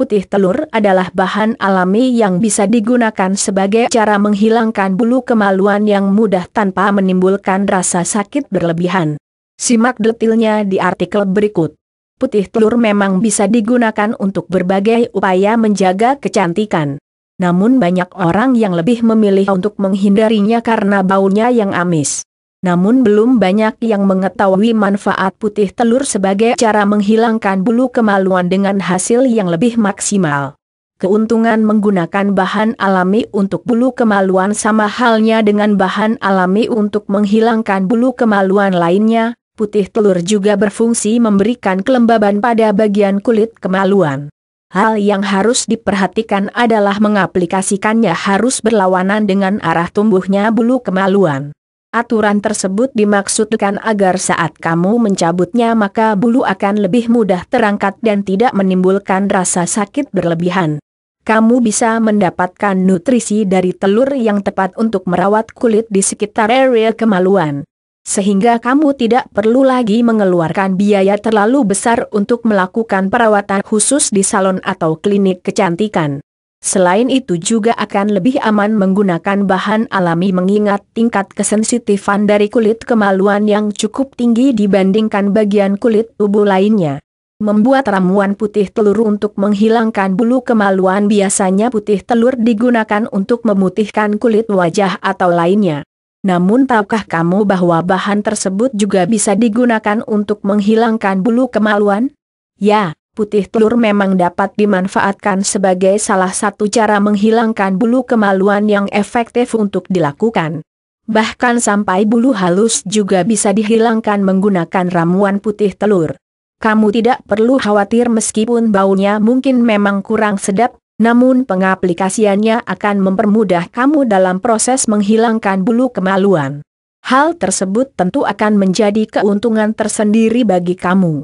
putih telur adalah bahan alami yang bisa digunakan sebagai cara menghilangkan bulu kemaluan yang mudah tanpa menimbulkan rasa sakit berlebihan. Simak detailnya di artikel berikut. Putih telur memang bisa digunakan untuk berbagai upaya menjaga kecantikan. Namun banyak orang yang lebih memilih untuk menghindarinya karena baunya yang amis. Namun belum banyak yang mengetahui manfaat putih telur sebagai cara menghilangkan bulu kemaluan dengan hasil yang lebih maksimal. Keuntungan menggunakan bahan alami untuk bulu kemaluan sama halnya dengan bahan alami untuk menghilangkan bulu kemaluan lainnya, putih telur juga berfungsi memberikan kelembaban pada bagian kulit kemaluan. Hal yang harus diperhatikan adalah mengaplikasikannya harus berlawanan dengan arah tumbuhnya bulu kemaluan. Aturan tersebut dimaksudkan agar saat kamu mencabutnya maka bulu akan lebih mudah terangkat dan tidak menimbulkan rasa sakit berlebihan. Kamu bisa mendapatkan nutrisi dari telur yang tepat untuk merawat kulit di sekitar area kemaluan. Sehingga kamu tidak perlu lagi mengeluarkan biaya terlalu besar untuk melakukan perawatan khusus di salon atau klinik kecantikan. Selain itu juga akan lebih aman menggunakan bahan alami mengingat tingkat kesensitifan dari kulit kemaluan yang cukup tinggi dibandingkan bagian kulit tubuh lainnya. Membuat ramuan putih telur untuk menghilangkan bulu kemaluan biasanya putih telur digunakan untuk memutihkan kulit wajah atau lainnya. Namun tahukah kamu bahwa bahan tersebut juga bisa digunakan untuk menghilangkan bulu kemaluan? Ya, putih telur memang dapat dimanfaatkan sebagai salah satu cara menghilangkan bulu kemaluan yang efektif untuk dilakukan. Bahkan sampai bulu halus juga bisa dihilangkan menggunakan ramuan putih telur. Kamu tidak perlu khawatir meskipun baunya mungkin memang kurang sedap, namun pengaplikasiannya akan mempermudah kamu dalam proses menghilangkan bulu kemaluan. Hal tersebut tentu akan menjadi keuntungan tersendiri bagi kamu.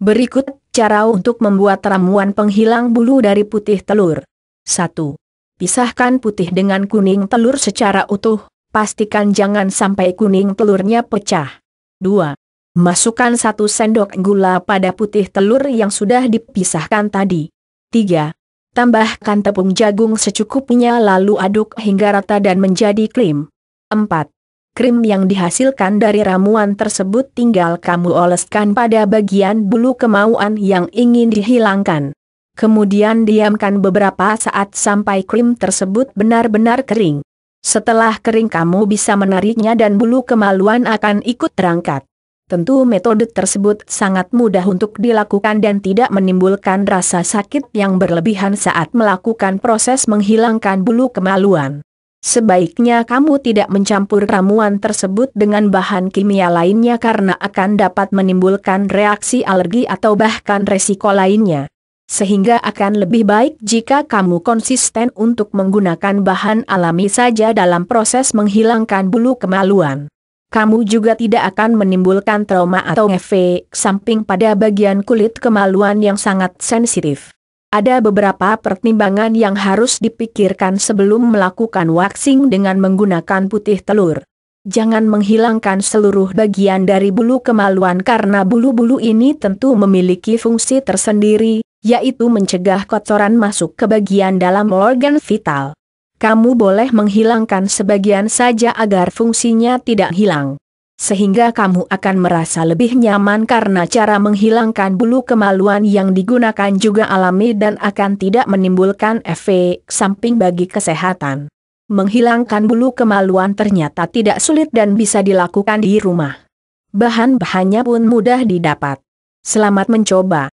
Berikut Cara untuk membuat ramuan penghilang bulu dari putih telur. 1. Pisahkan putih dengan kuning telur secara utuh, pastikan jangan sampai kuning telurnya pecah. 2. Masukkan 1 sendok gula pada putih telur yang sudah dipisahkan tadi. 3. Tambahkan tepung jagung secukupnya lalu aduk hingga rata dan menjadi krim. 4. Krim yang dihasilkan dari ramuan tersebut tinggal kamu oleskan pada bagian bulu kemauan yang ingin dihilangkan. Kemudian diamkan beberapa saat sampai krim tersebut benar-benar kering. Setelah kering kamu bisa menariknya dan bulu kemaluan akan ikut terangkat. Tentu metode tersebut sangat mudah untuk dilakukan dan tidak menimbulkan rasa sakit yang berlebihan saat melakukan proses menghilangkan bulu kemaluan. Sebaiknya kamu tidak mencampur ramuan tersebut dengan bahan kimia lainnya karena akan dapat menimbulkan reaksi alergi atau bahkan resiko lainnya. Sehingga akan lebih baik jika kamu konsisten untuk menggunakan bahan alami saja dalam proses menghilangkan bulu kemaluan. Kamu juga tidak akan menimbulkan trauma atau efek samping pada bagian kulit kemaluan yang sangat sensitif. Ada beberapa pertimbangan yang harus dipikirkan sebelum melakukan waxing dengan menggunakan putih telur. Jangan menghilangkan seluruh bagian dari bulu kemaluan karena bulu-bulu ini tentu memiliki fungsi tersendiri, yaitu mencegah kotoran masuk ke bagian dalam organ vital. Kamu boleh menghilangkan sebagian saja agar fungsinya tidak hilang sehingga kamu akan merasa lebih nyaman karena cara menghilangkan bulu kemaluan yang digunakan juga alami dan akan tidak menimbulkan efek samping bagi kesehatan. Menghilangkan bulu kemaluan ternyata tidak sulit dan bisa dilakukan di rumah. Bahan-bahannya pun mudah didapat. Selamat mencoba.